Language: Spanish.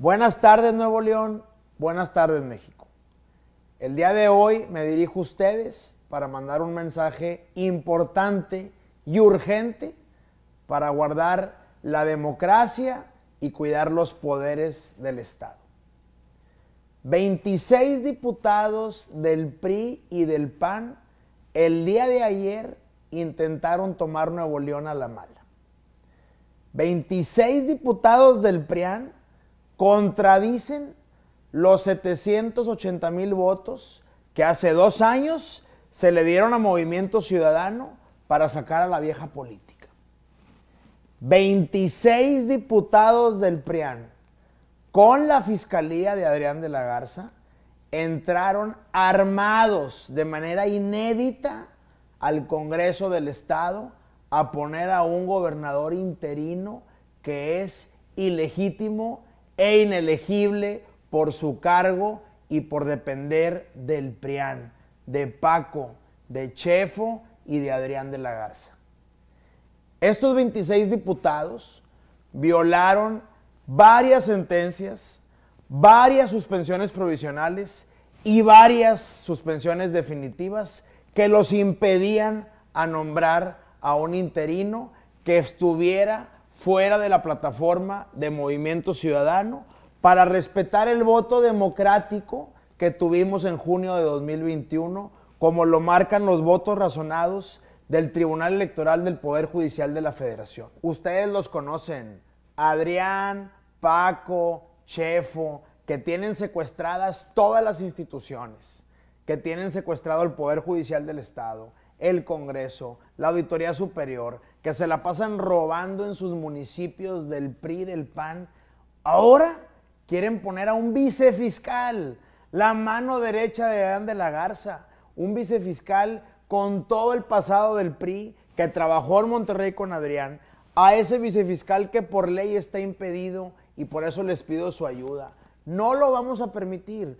Buenas tardes Nuevo León, buenas tardes México. El día de hoy me dirijo a ustedes para mandar un mensaje importante y urgente para guardar la democracia y cuidar los poderes del Estado. 26 diputados del PRI y del PAN el día de ayer intentaron tomar Nuevo León a la mala. 26 diputados del PRIAN contradicen los 780 mil votos que hace dos años se le dieron a Movimiento Ciudadano para sacar a la vieja política. 26 diputados del PRIAN con la fiscalía de Adrián de la Garza entraron armados de manera inédita al Congreso del Estado a poner a un gobernador interino que es ilegítimo e inelegible por su cargo y por depender del PRIAN, de Paco, de Chefo y de Adrián de la Garza. Estos 26 diputados violaron varias sentencias, varias suspensiones provisionales y varias suspensiones definitivas que los impedían a nombrar a un interino que estuviera fuera de la plataforma de Movimiento Ciudadano para respetar el voto democrático que tuvimos en junio de 2021, como lo marcan los votos razonados del Tribunal Electoral del Poder Judicial de la Federación. Ustedes los conocen, Adrián, Paco, Chefo, que tienen secuestradas todas las instituciones, que tienen secuestrado el Poder Judicial del Estado, el Congreso, la Auditoría Superior, que se la pasan robando en sus municipios del PRI, del PAN, ahora quieren poner a un vicefiscal, la mano derecha de Adán de la Garza, un vicefiscal con todo el pasado del PRI, que trabajó en Monterrey con Adrián, a ese vicefiscal que por ley está impedido y por eso les pido su ayuda. No lo vamos a permitir.